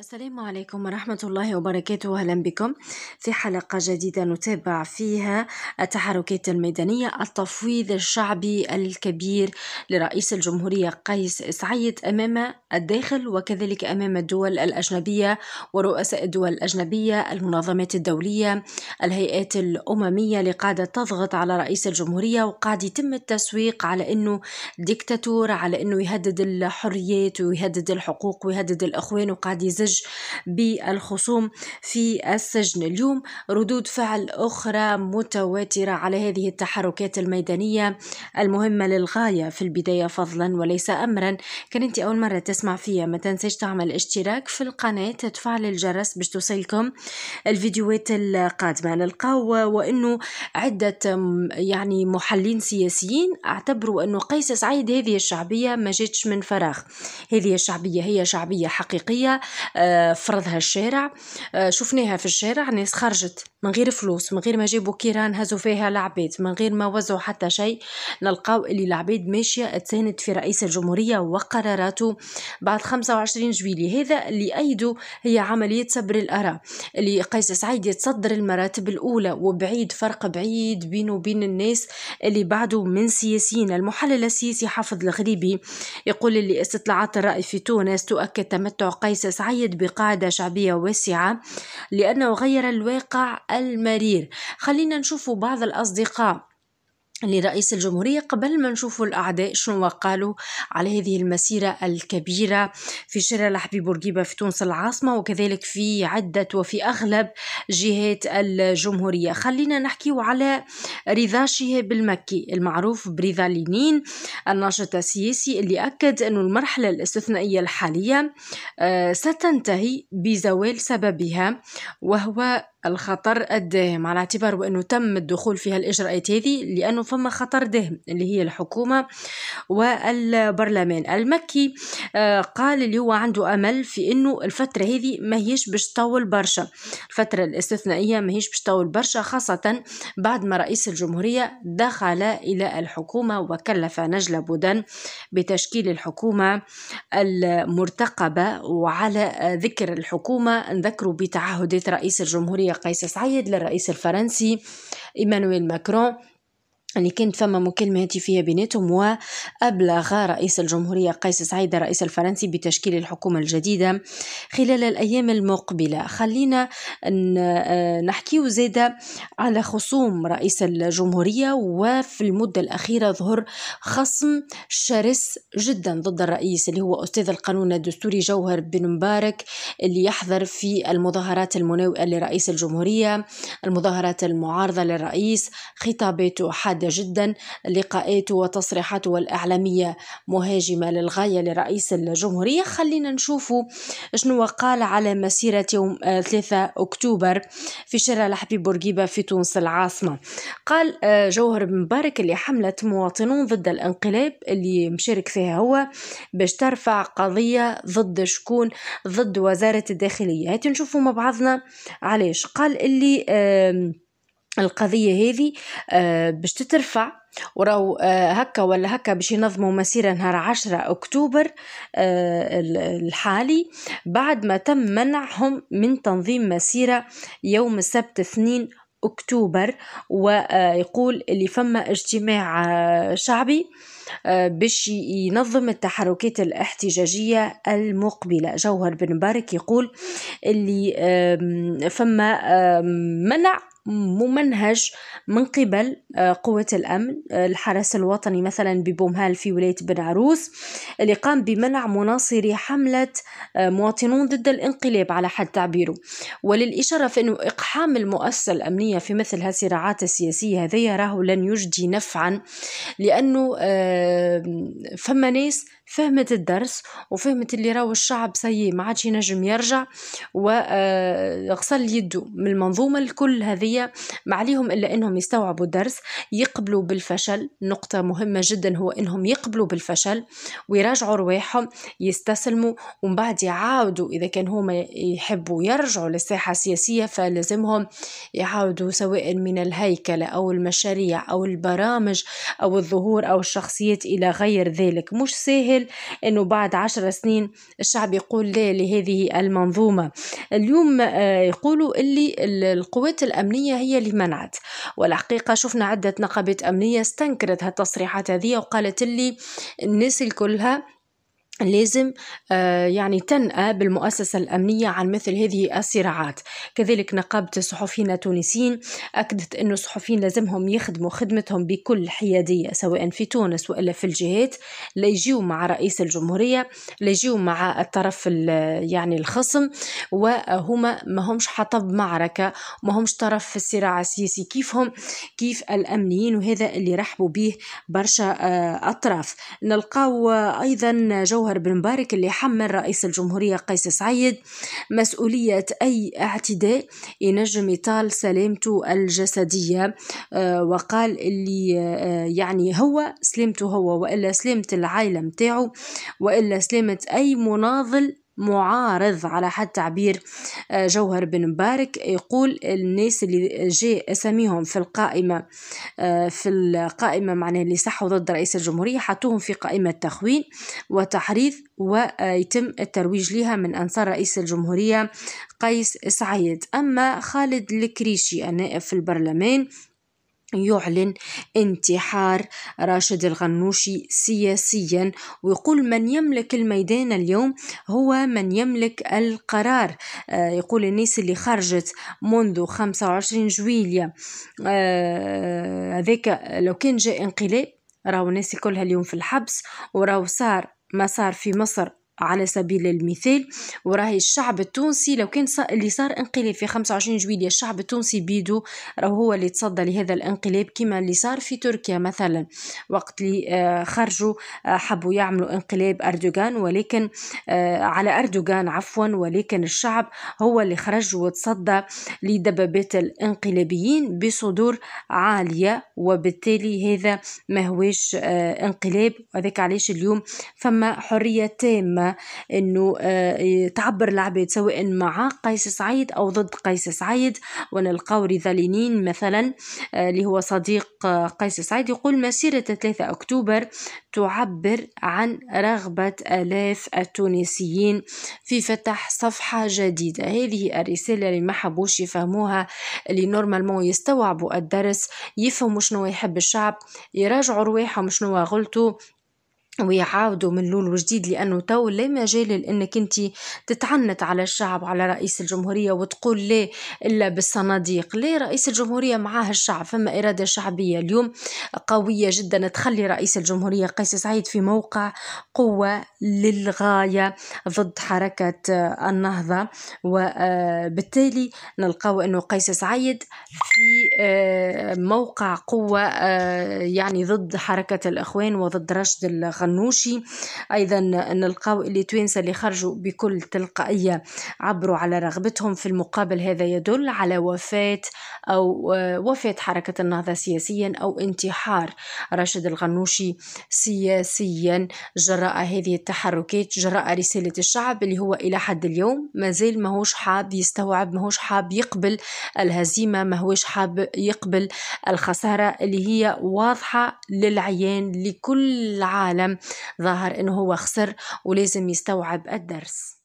السلام عليكم ورحمة الله وبركاته أهلا بكم في حلقة جديدة نتابع فيها التحركات الميدانية التفويض الشعبي الكبير لرئيس الجمهورية قيس سعيد أمام الداخل وكذلك أمام الدول الأجنبية ورؤساء الدول الأجنبية المنظمات الدولية الهيئات الأممية قاعدة تضغط على رئيس الجمهورية وقاعد يتم التسويق على أنه ديكتاتور على أنه يهدد الحريات ويهدد الحقوق ويهدد الأخوان وقاعد يزج الزواج بالخصوم في السجن اليوم ردود فعل أخرى متواترة على هذه التحركات الميدانية المهمة للغاية في البداية فضلا وليس أمرا كان أنت أول مرة تسمع فيها ما تنساش تعمل اشتراك في القناة تفعل الجرس باش توصلكم الفيديوهات القادمة نلقاو وأنه عدة يعني محلين سياسيين اعتبروا أنه قيس سعيد هذه الشعبية ما جاتش من فراغ هذه الشعبية هي شعبية حقيقية آه، فرضها الشارع آه، شفناها في الشارع ناس خرجت من غير فلوس من غير ما جابوا كيران هزوا فيها العباد من غير ما وزعوا حتى شيء نلقاو اللي العباد ماشيه تساند في رئيس الجمهوريه وقراراته بعد 25 جويلي هذا اللي ايدو هي عمليه سبر الاراء اللي قيس سعيد يتصدر المراتب الاولى وبعيد فرق بعيد بينه وبين الناس اللي بعده من سياسيين المحلل السياسي حافظ الغريبي يقول اللي استطلاعات الراي في تونس تؤكد تمتع قيس سعيد يندد بقاعدة شعبية واسعة لأنه غير الواقع المرير خلينا نشوف بعض الأصدقاء لرئيس الجمهورية قبل ما نشوفوا الأعداء شنو قالوا على هذه المسيرة الكبيرة في شارع الحبيب بورقيبة في تونس العاصمة وكذلك في عدة وفي أغلب جهات الجمهورية خلينا نحكي على رضا شهاب المكي المعروف برضا لينين الناشط السياسي اللي أكد أن المرحلة الاستثنائية الحالية آه، ستنتهي بزوال سببها وهو الخطر الداهم على اعتبار أنه تم الدخول في هالإجراءات هذه لأنه فما خطر دهم اللي هي الحكومة والبرلمان المكي آه، قال اللي هو عنده أمل في أنه الفترة هذه ما هيش باش تطول برشا الفترة الاستثنائية ما هيش باش تطول برشا خاصة بعد ما رئيس الجمهورية دخل إلى الحكومة وكلف نجلة بودن بتشكيل الحكومة المرتقبة وعلى ذكر الحكومة نذكروا بتعهدات رئيس الجمهورية قيس سعيد للرئيس الفرنسي إيمانويل ماكرون يعني كانت فما مكالمة هاتفية بيناتهم وأبلغ رئيس الجمهورية قيس سعيد الرئيس الفرنسي بتشكيل الحكومة الجديدة خلال الأيام المقبلة خلينا آه، نحكيو زادة على خصوم رئيس الجمهورية وفي المدة الأخيرة ظهر خصم شرس جدا ضد الرئيس اللي هو أستاذ القانون الدستوري جوهر بن مبارك اللي يحضر في المظاهرات المناوئة لرئيس الجمهورية المظاهرات المعارضة للرئيس خطاباته حد حادة جدا لقاءاته وتصريحاته الإعلامية مهاجمة للغاية لرئيس الجمهورية خلينا نشوفوا شنو قال على مسيرة يوم 3 أكتوبر في شارع الحبيب بورقيبة في تونس العاصمة قال آه، جوهر بن مبارك اللي حملت مواطنون ضد الانقلاب اللي مشارك فيها هو باش ترفع قضية ضد شكون ضد وزارة الداخلية هاتي نشوفوا مع بعضنا علاش قال اللي آه القضية هذه آه، باش تترفع وراو آه، هكا ولا هكا باش ينظموا مسيرة نهار عشرة أكتوبر آه، الحالي بعد ما تم منعهم من تنظيم مسيرة يوم السبت اثنين أكتوبر ويقول اللي فما اجتماع شعبي باش ينظم التحركات الاحتجاجية المقبلة جوهر بن مبارك يقول اللي فما منع ممنهج من قبل آه، قوة الأمن آه، الحرس الوطني مثلا ببومهال في ولاية بن عروس اللي قام بمنع مناصري حملة آه، مواطنون ضد الانقلاب على حد تعبيره وللإشارة في أنه إقحام المؤسسة الأمنية في مثل هالصراعات السياسية هذه راه لن يجدي نفعا لأنه فما ناس فهمت الدرس وفهمت اللي راهو الشعب سيء ما عادش ينجم يرجع وغسل آه، يده من المنظومه الكل هذه ما عليهم الا انهم يستوعبوا الدرس يقبلوا بالفشل نقطه مهمه جدا هو انهم يقبلوا بالفشل ويراجعوا رواحهم يستسلموا ومن بعد يعاودوا اذا كان هما يحبوا يرجعوا للساحه السياسيه فلازمهم يعاودوا سواء من الهيكله او المشاريع او البرامج او الظهور او الشخصيات الى غير ذلك مش سهل مستحيل أنه بعد عشر سنين الشعب يقول لا لهذه المنظومة اليوم آه، يقولوا اللي القوات الأمنية هي اللي منعت والحقيقة شفنا عدة نقابات أمنية استنكرت هالتصريحات هذه وقالت اللي الناس الكلها لازم آه، يعني تنأى بالمؤسسة الأمنية عن مثل هذه الصراعات كذلك نقابة الصحفيين التونسيين أكدت أن الصحفيين لازمهم يخدموا خدمتهم بكل حيادية سواء في تونس وإلا في الجهات لا يجيو مع رئيس الجمهورية لا يجيو مع الطرف يعني الخصم وهما ما همش حطب معركة ما همش طرف في الصراع السياسي كيفهم كيف الأمنيين وهذا اللي رحبوا به برشا آه، أطراف نلقاو أيضا جوهر جوهر بن مبارك اللي حمل رئيس الجمهورية قيس سعيد مسؤولية أي اعتداء ينجم يطال سلامته الجسدية آه، وقال اللي آه، يعني هو سلامته هو وإلا سلامة العائلة متاعه وإلا سلامة أي مناضل معارض على حد تعبير آه، جوهر بن مبارك يقول الناس اللي جاء اساميهم في القائمة آه، في القائمة معناها اللي صحوا ضد رئيس الجمهورية حطوهم في قائمة تخوين وتحريض ويتم الترويج لها من أنصار رئيس الجمهورية قيس سعيد أما خالد الكريشي النائب في البرلمان يعلن انتحار راشد الغنوشي سياسيا ويقول من يملك الميدان اليوم هو من يملك القرار آه، يقول الناس اللي خرجت منذ 25 جويلية آه، هذاك لو كان جاء انقلاب راهو الناس كلها اليوم في الحبس وراهو صار ما صار في مصر على سبيل المثال وراهي الشعب التونسي لو كان اللي صار انقلاب في 25 جويلية الشعب التونسي بيدو راهو هو اللي تصدى لهذا الانقلاب كما اللي صار في تركيا مثلا وقت اللي آه، خرجوا آه، حبوا يعملوا انقلاب أردوغان ولكن آه، على أردوغان عفوا ولكن الشعب هو اللي خرج وتصدى لدبابات الانقلابيين بصدور عالية وبالتالي هذا ما هوش انقلاب هذاك علاش اليوم فما حرية تامة انه آه، تعبر العبيد سواء مع قيس سعيد او ضد قيس سعيد ونلقاو رضا لينين مثلا آه، اللي هو صديق آه، قيس سعيد يقول مسيرة 3 أكتوبر تعبر عن رغبة آلاف التونسيين في فتح صفحة جديدة هذه الرسالة اللي ما حبوش يفهموها اللي نورمالمون يستوعبوا الدرس يفهموا شنو يحب الشعب يراجعوا رواحهم شنو غلطوا ويعاودوا من لول وجديد لانه تو لا مجال انك انت تتعنت على الشعب وعلى رئيس الجمهوريه وتقول لا الا بالصناديق لا رئيس الجمهوريه معاه الشعب فما اراده شعبيه اليوم قويه جدا تخلي رئيس الجمهوريه قيس سعيد في موقع قوه للغايه ضد حركه النهضه وبالتالي نلقاو انه قيس سعيد في آه، موقع قوه آه، يعني ضد حركه الاخوان وضد رشد الغنى القنوشي أيضا نلقاو اللي توانسة اللي خرجوا بكل تلقائية عبروا على رغبتهم في المقابل هذا يدل على وفاة أو وفاة حركة النهضة سياسيا أو انتحار راشد الغنوشي سياسيا جراء هذه التحركات جراء رسالة الشعب اللي هو إلى حد اليوم مازال ماهوش حاب يستوعب ماهوش حاب يقبل الهزيمة ماهوش حاب يقبل الخسارة اللي هي واضحة للعيان لكل العالم ظاهر انه هو خسر ولازم يستوعب الدرس